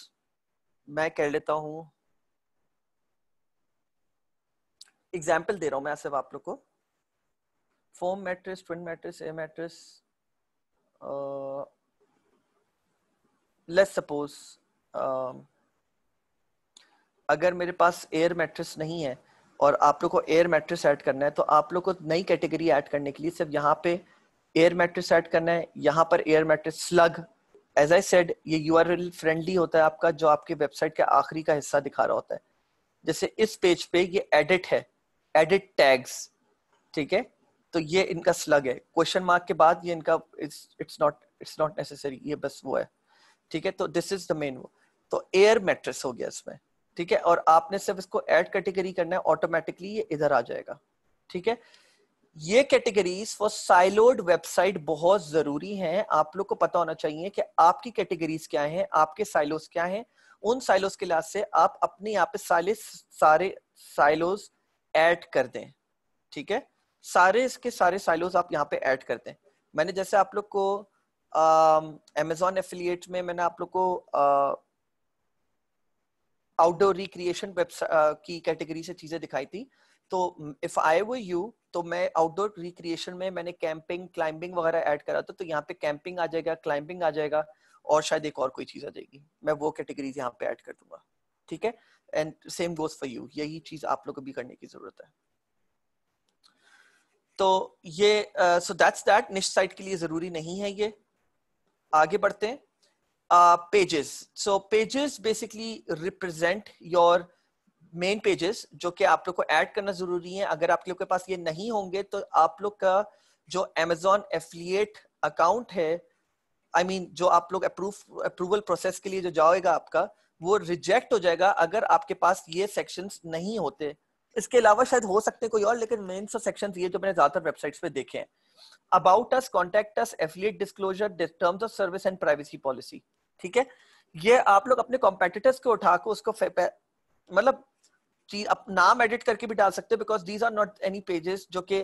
मैं कह लेता हूं एग्जाम्पल दे रहा हूं मैं सिर्फ आप लोग को foam mattress twin mattress a mattress let's suppose अगर मेरे पास एयर मैट्रेस नहीं है और आप लोग को एयर मैट्रेस ऐड करना है तो आप लोग को नई कैटेगरी ऐड करने के लिए सिर्फ यहाँ पे एयर मैट्रेस ऐड करना है यहाँ पर air mattress slug as I said ये यू फ्रेंडली होता है आपका जो आपके वेबसाइट के आखिरी का हिस्सा दिखा रहा होता है जैसे इस पेज पे ये एडिट है एडिट टैग्स ठीक है तो ये इनका स्लग है क्वेश्चन मार्क के बाद ये इनका it's not it's not necessary ये बस वो है ठीक है तो दिस इज द मेन वो तो एयर मैट्रेस हो गया इसमें ठीक है और आपने सिर्फ इसको एड कैटेगरी करना है ऑटोमेटिकली ये इधर आ जाएगा ठीक है ये कैटेगरीज फॉर साइलोड वेबसाइट बहुत जरूरी हैं आप लोग को पता होना चाहिए कि आपकी कैटेगरीज क्या हैं आपके साइलोज क्या हैं उन साइलोज के लिहाज से आप अपने यहाँ पे साले सारे साइलोज ऐड कर दें ठीक है सारे इसके सारे साइलोज आप यहाँ पे ऐड कर दें मैंने जैसे आप लोग को अमेजोन एफिलियट में मैंने आप लोग को आउटडोर रिक्रिएशन uh, की कैटेगरी से चीजें दिखाई थी तो इफ आई वो यू तो मैं आउटडोर रिक्रिएशन में मैंने कैंपिंग क्लाइंबिंग वगैरह ऐड करा था तो यहाँ पे कैंपिंग आ जाएगा क्लाइंबिंग आ जाएगा और शायद एक और कोई चीज आ जाएगी मैं वो कैटेगरीज यहाँ पे ऐड कर दूंगा ठीक है and same goes for you यही चीज आप लोग को भी करने की जरूरत है तो ये सो दैट्स दैट निश्चित साइट के लिए जरूरी नहीं है ये आगे बढ़ते हैं uh, pages. So pages basically represent your main pages जो कि आप लोग को add करना जरूरी है अगर आप लोग के पास ये नहीं होंगे तो आप लोग का जो Amazon affiliate account है आई I मीन mean, जो आप लोग अप्रूव अप्रूवल प्रोसेस के लिए जो जाएगा आपका वो रिजेक्ट हो जाएगा अगर आपके पास ये सेक्शन नहीं होते इसके अलावा शायद हो सकते हैं कोई और लेकिन मेन सब सेक्शंस ये जो मैंने ज्यादातर वेबसाइट्स पे देखे हैं about us contact us affiliate disclosure terms of service and privacy policy ठीक है ये आप लोग अपने कॉम्पिटिटर्स को उठा को उसको मतलब नाम एडिट करके भी डाल सकते हो because these are not any pages जो कि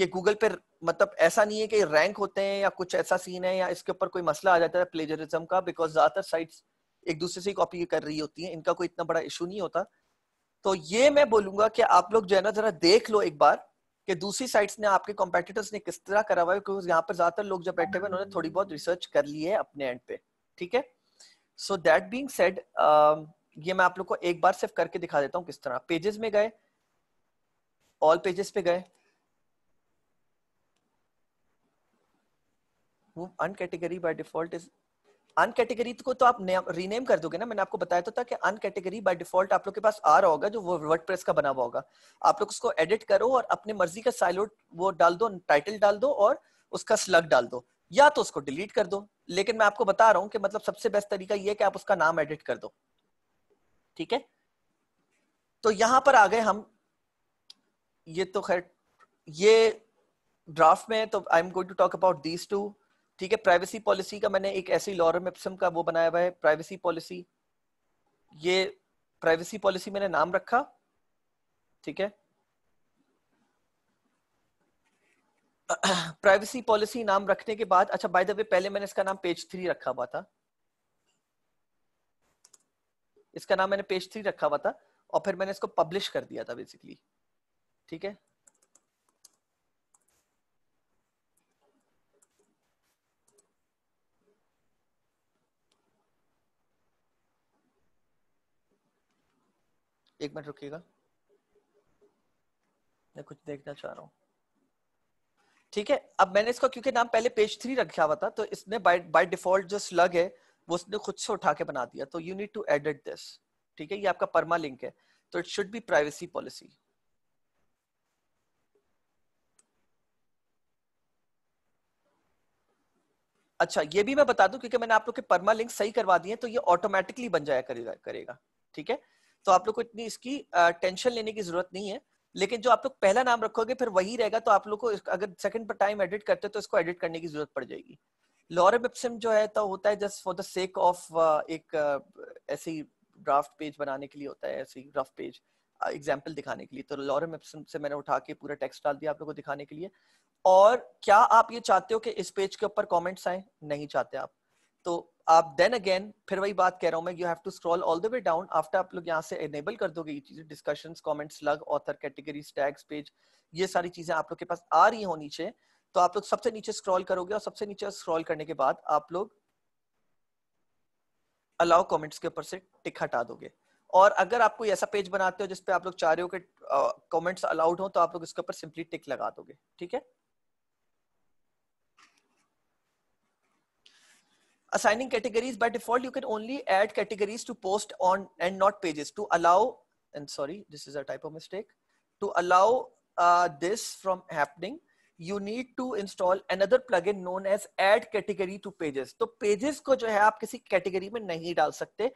ये गूगल पे मतलब ऐसा नहीं है कि रैंक होते हैं या कुछ ऐसा सीन है या इसके ऊपर कोई मसला आ जाता है प्लेजरिज्म का बिकॉज ज्यादातर साइट्स एक दूसरे से कॉपी कर रही होती हैं इनका कोई इतना बड़ा इशू नहीं होता तो ये मैं बोलूंगा कि आप लोग जो है ना जरा देख लो एक बार कि दूसरी साइट्स ने आपके कॉम्पिटिटर्स ने किस तरह करा हुआ है क्योंकि यहाँ पर ज्यादातर लोग जब बैठे हुए उन्होंने हम्म। थोड़ी बहुत रिसर्च कर ली है अपने एंड पे ठीक है सो दैट बींग सेड ये मैं आप लोग को एक बार सिर्फ करके दिखा देता हूँ किस तरह पेजेस में गए ऑल पेजेस पे गए वो uncategorized by default is uncategorized को तो आप रीनेम कर दोगे ना मैंने आपको बताया तो था कि अन कैटेगरी बाय डिफॉल्ट आप लोग के पास आ रहा होगा जो वर्डप्रेस का बना हुआ होगा आप लोग उसको एडिट करो और अपने मर्जी का साइलोट वो डाल दो टाइटल डाल दो और उसका स्लग डाल दो या तो उसको डिलीट कर दो लेकिन मैं आपको बता रहा हूँ कि मतलब सबसे बेस्ट तरीका ये है कि आप उसका नाम एडिट कर दो ठीक है तो यहां पर आ गए हम ये तो खैर ये ड्राफ्ट में तो I am going to talk about these two ठीक है प्राइवेसी पॉलिसी का मैंने एक ऐसी लॉरम एप्सम का वो बनाया हुआ है प्राइवेसी पॉलिसी ये प्राइवेसी पॉलिसी मैंने नाम रखा ठीक है प्राइवेसी पॉलिसी नाम रखने के बाद अच्छा बाय द वे पहले मैंने इसका नाम पेज थ्री रखा हुआ था इसका नाम मैंने पेज थ्री रखा हुआ था और फिर मैंने इसको पब्लिश कर दिया था बेसिकली ठीक है एक मिनट रुकिएगा मैं कुछ देखना चाह रहा हूँ ठीक है अब मैंने इसका क्योंकि नाम पहले पेज थ्री रखा हुआ था तो इसने बाय बाय डिफॉल्ट जो स्लग है वो उसने खुद से उठा के बना दिया तो you need to edit this ठीक है ये आपका परमा लिंक है तो it should be privacy policy अच्छा ये भी मैं बता दूं क्योंकि मैंने आप लोग के परमा लिंक सही करवा दिए तो ये ऑटोमेटिकली बन जाया करेगा करेगा ठीक है तो आप लोग को इतनी इसकी टेंशन लेने की जरूरत नहीं है लेकिन जो आप लोग पहला नाम रखोगे फिर वही रहेगा तो आप लोग को अगर सेकंड पर टाइम एडिट करते हो तो इसको एडिट करने की जरूरत पड़ जाएगी लॉरेबिप्सम जो है तो होता है just for the sake of एक ऐसी ड्राफ्ट पेज बनाने के लिए होता है ऐसी रफ पेज एग्जाम्पल दिखाने के लिए तो लॉरम एप्सम से मैंने उठा के पूरा टेक्स्ट डाल दिया आप लोग को दिखाने के लिए और क्या आप ये चाहते हो कि इस पेज के ऊपर कॉमेंट्स आए नहीं चाहते आप तो आप देन अगेन फिर वही बात कह रहा हूं मैं you have to scroll all the way down after आप लोग यहां से एनेबल कर दोगे ये चीजें डिस्कशन कमेंट्स लग ऑथर कैटेगरी टैग्स पेज ये सारी चीजें आप लोग के पास आ रही हो नीचे तो आप लोग सबसे नीचे स्क्रॉल करोगे और सबसे नीचे स्क्रॉल करने के बाद आप लोग अलाउ कमेंट्स के ऊपर से टिक हटा दोगे और अगर आप कोई ऐसा पेज बनाते हो जिसपे आप लोग चाह रहे हो कि कमेंट्स अलाउड हो तो आप लोग इसके ऊपर सिंपली टिक लगा दोगे ठीक है assigning categories by default you can only add categories to post on and not pages to allow and sorry this is a typo mistake to allow uh, this from happening you need to install another plugin known as add category to pages तो pages ko jo hai aap kisi category mein nahi dal sakte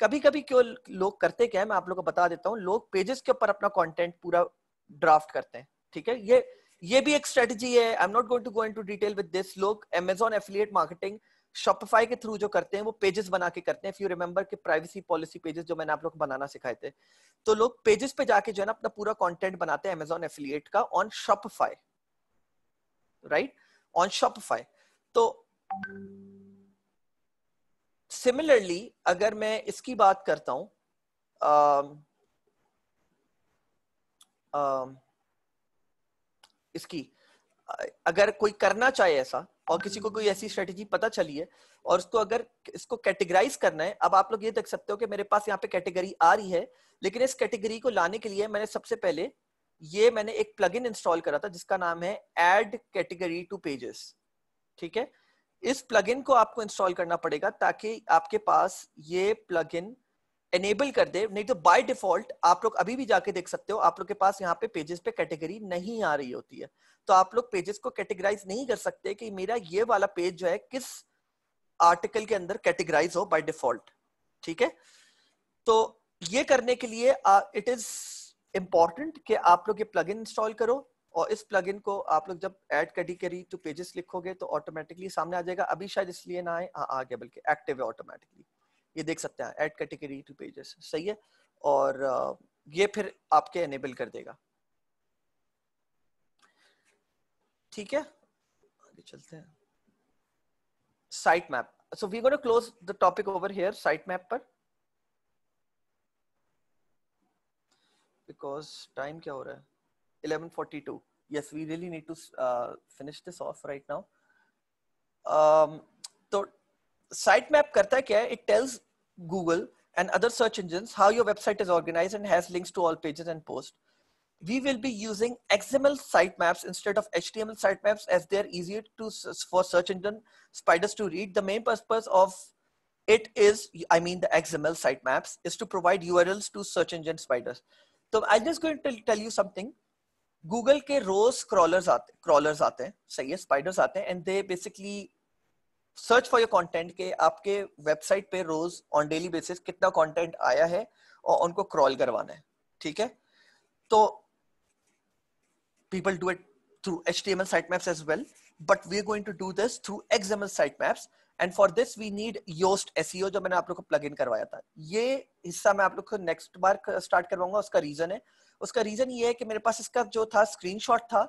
कभी कभी क्यों लोग करते क्या है मैं आप लोगों को बता देता हूँ लोग पेजेस के ऊपर अपना कंटेंट पूरा ड्राफ्ट करते हैं ठीक है ये ये भी एक स्ट्रेटजी है I am not going to go into detail with this लोग अमेजोन एफिलिएट मार्केटिंग शॉपिफाई के थ्रू जो करते हैं वो पेजेस बना के करते हैं इफ यू रिमेम्बर कि प्राइवेसी पॉलिसी पेजेस जो मैंने आप लोग बनाना सिखाए थे तो लोग पेजेस पे जाके जो है ना अपना पूरा कॉन्टेंट बनाते हैं अमेजोन एफिलियट का on Shopify right on Shopify तो सिमिलरली अगर मैं इसकी बात करता हूं uh, uh, इसकी अगर कोई करना चाहे ऐसा और किसी को कोई ऐसी स्ट्रेटेजी पता चली है और उसको अगर इसको कैटेगराइज करना है अब आप लोग ये देख सकते हो कि मेरे पास यहाँ पे कैटेगरी आ रही है लेकिन इस कैटेगरी को लाने के लिए मैंने सबसे पहले ये मैंने एक प्लग इंस्टॉल करा था जिसका नाम है एड कैटेगरी टू पेजेस ठीक है इस प्लगइन को आपको इंस्टॉल करना पड़ेगा ताकि आपके पास ये प्लगइन एनेबल कर दे नहीं तो बाय डिफॉल्ट आप लोग अभी भी जाके देख सकते हो आप लोग के पास यहाँ पे पेजेस पे कैटेगरी नहीं आ रही होती है तो आप लोग पेजेस को कैटेगराइज नहीं कर सकते कि मेरा ये वाला पेज जो है किस आर्टिकल के अंदर कैटेगराइज हो बाय डिफॉल्ट ठीक है तो ये करने के लिए इट इज इम्पॉर्टेंट कि आप लोग ये प्लग इंस्टॉल करो और इस प्लग को आप लोग जब एड कैटेगरी टू पेजेस लिखोगे तो ऑटोमेटिकली सामने आ जाएगा अभी शायद इसलिए ना आए हाँ, आ गया बल्कि एक्टिव है ऑटोमेटिकली ये देख सकते हैं एड कैटेगरी टू पेजेस सही है और ये फिर आपके एनेबल कर देगा ठीक है आगे चलते हैं site map so we got close the topic over here site map पर बिकॉज टाइम क्या हो रहा है eleven forty two yes we really need to finish this off right now site map करता kya hai? It tells Google and other search engine how your website is organize and has links to all pages and post We will be using XML site maps instead of HTML site maps as they are easier to for search engine spiders to read. The main purpose of it is, I mean the XML site maps is to provide URLs to search engine spiders. So I'm just going to tell you something. Google ke rows crawlers aate crawlers aate हैं सही है स्पाइडर्स आते हैं and they basically search for your content के आपके वेबसाइट पे रोज ऑन डेली बेसिस कितना कंटेंट आया है और उनको क्रॉल करवाना है ठीक है तो people do it through HTML sitemaps as well, but going to do this through XML site maps and for this we need Yoast SEO जो मैंने आप लोग को प्लग इन करवाया था ये हिस्सा मैं आप लोग को नेक्स्ट बार स्टार्ट करवाऊंगा उसका रीजन है उसका रीजन ये है कि मेरे पास इसका जो था स्क्रीनशॉट था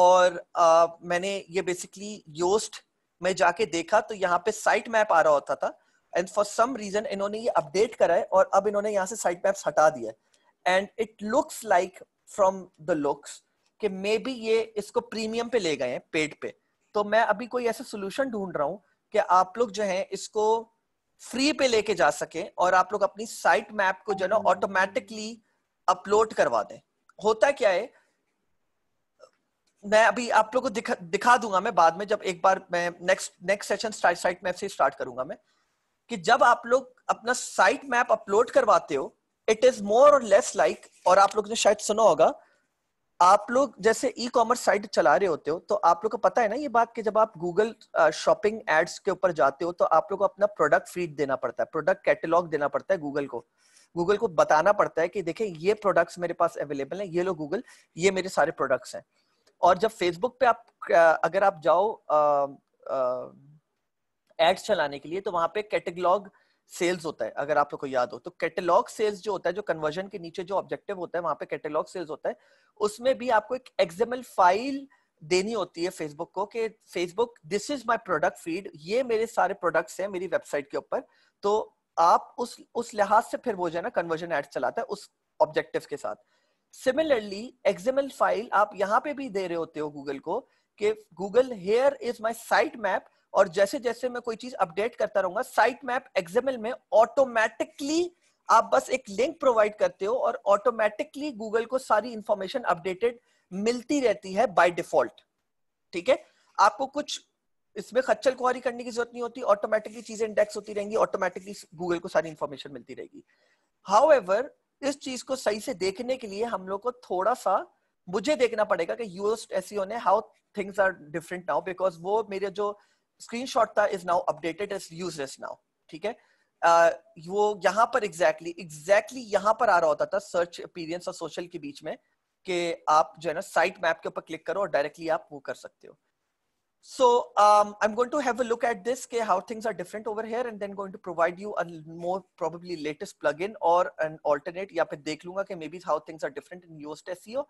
और आ, मैंने ये बेसिकली योस्ट मैं जाके देखा तो यहाँ पे साइट मैप आ रहा होता था एंड फॉर सम रीजन इन्होंने ये अपडेट करा है और अब इन्होंने यहाँ से साइट मैप्स हटा दिया है and it looks like from the looks कि मे बी ये इसको प्रीमियम पे ले गए हैं पेड पे तो मैं अभी कोई ऐसा सोल्यूशन ढूंढ रहा हूँ कि आप लोग जो है इसको फ्री पे लेके जा सके और आप लोग अपनी साइट मैप को जो है ना ऑटोमेटिकली अपलोड करवा दें होता क्या है मैं अभी आप लोगों को दिखा दिखा दूंगा मैं बाद में जब एक बार मैं next next session site map से स्टार्ट करूंगा मैं कि जब आप लोग अपना साइट मैप अपलोड करवाते हो इट इज मोर और लेस लाइक और आप लोग ने शायद सुना होगा आप लोग जैसे ई कॉमर्स साइट चला रहे होते हो तो आप लोग को पता है ना ये बात कि जब आप गूगल शॉपिंग एड्स के ऊपर जाते हो तो आप लोग को अपना प्रोडक्ट फीड देना पड़ता है प्रोडक्ट कैटेलॉग देना पड़ता है गूगल को गूगल को बताना पड़ता है कि देखें ये प्रोडक्ट्स मेरे पास अवेलेबल हैं ये लो गूगल ये मेरे सारे प्रोडक्ट्स हैं और जब फेसबुक पे आप अगर आप जाओ एड्स चलाने के लिए तो वहां पे कैटेगलॉग सेल्स होता है अगर आप लोग को याद हो तो कैटेलॉग सेल्स जो होता है जो कन्वर्जन के नीचे जो ऑब्जेक्टिव होता है वहां पे कैटेलॉग सेल्स होता है उसमें भी आपको एक एक्सएमएल फाइल देनी होती है फेसबुक को कि Facebook this is my product feed ये मेरे सारे प्रोडक्ट्स हैं मेरी वेबसाइट के ऊपर तो आप उस उस लिहाज से फिर वो जो है ना कन्वर्जन एड्स चलाता है उस ऑब्जेक्टिव के साथ सिमिलरली एक्सएमएल फाइल आप यहाँ पे भी दे रहे होते हो गूगल को कि Google here is my site map और जैसे जैसे मैं कोई चीज अपडेट करता रहूंगा साइट मैप एक्सएमएल में ऑटोमेटिकली आप बस एक लिंक प्रोवाइड करते हो और ऑटोमेटिकली गूगल को सारी इंफॉर्मेशन अपडेटेड मिलती रहती है बाय डिफॉल्ट ठीक है आपको कुछ इसमें खच्चल कुहारी करने की जरूरत नहीं होती ऑटोमेटिकली चीजें इंडेक्स होती रहेंगी ऑटोमेटिकली गूगल को सारी इंफॉर्मेशन मिलती रहेगी हाउ इस चीज को सही से देखने के लिए हम लोग को थोड़ा सा मुझे देखना पड़ेगा कि यूएस एसईओ ने how things are different now because वो मेरे जो स्क्रीनशॉट था is now updated is useless now ठीक है uh, वो यहाँ पर एग्जैक्टली exactly, एग्जैक्टली exactly यहाँ पर आ रहा होता था सर्च अपीरियंस और सोशल के बीच में कि आप जो है ना साइट मैप के ऊपर क्लिक करो और डायरेक्टली आप वो कर सकते हो So um, I'm going to have a look at this, how things are different over here, and then going to provide you a more probably latest plugin or an alternate. Yeah, dekh lunga maybe how things are different in Yoast SEO.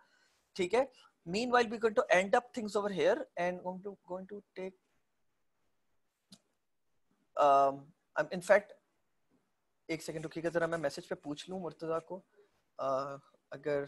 Okay. Meanwhile, we're going to end up things over here and I'm going to going to take. Um, I'm in fact, एक सेकंड रुकिएगा जरा मैं message पे पूछ लूँ मुर्तजा को अगर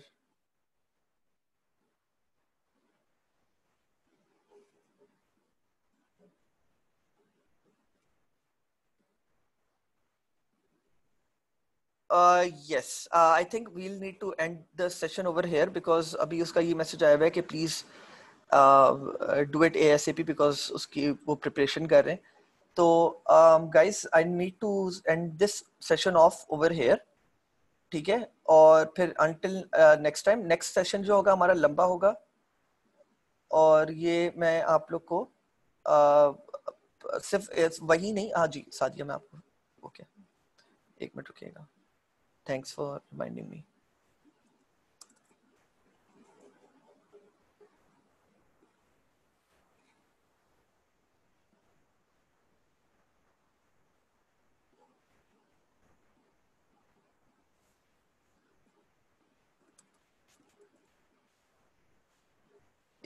yes I think we'll need to end the session over here because अभी उसका ये मैसेज आया हुआ है कि please do it A A S P because उसकी वो प्रिपरेशन कर रहे हैं तो guys I need to end this session off over here ठीक है और फिर until next time next session जो होगा हमारा लंबा होगा और ये मैं आप लोग को uh, सिर्फ वही नहीं हाँ जी सादिया मैं आपको ओके okay. एक मिनट रुकिएगा Thanks for reminding me.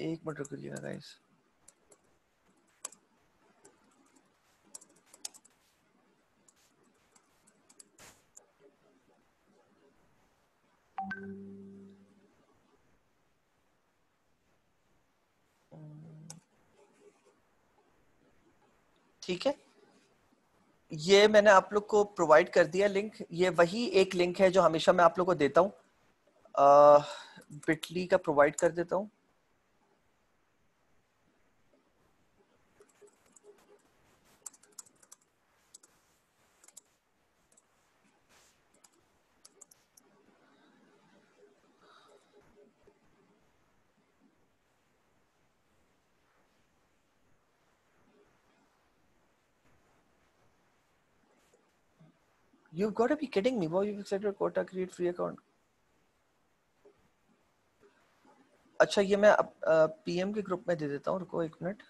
एक मिनट रुक लीजिएगा गाइस ठीक है ये मैंने आप लोग को प्रोवाइड कर दिया लिंक ये वही एक लिंक है जो हमेशा मैं आप लोग को देता हूँ बिटली का प्रोवाइड कर देता हूँ You've got to be kidding me. Why you've set your quota, create free account. अच्छा ये मैं पीएम के ग्रुप में दे देता हूँ रुको एक मिनट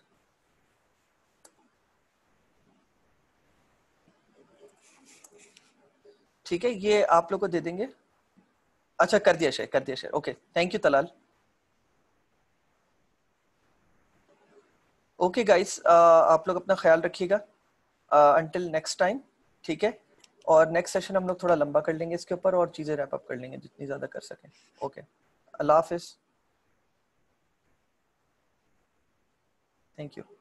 ठीक है ये आप लोग को दे देंगे अच्छा कर दिया शेयर कर दिया share okay thank you Talal okay guys आप लोग अपना ख्याल रखिएगा अंटिल नेक्स्ट टाइम ठीक है और नेक्स्ट सेशन हम लोग थोड़ा लंबा कर लेंगे इसके ऊपर और चीज़ें रैप अप कर लेंगे जितनी ज़्यादा कर सकें ओके अल्लाह हाफिज़ थैंक यू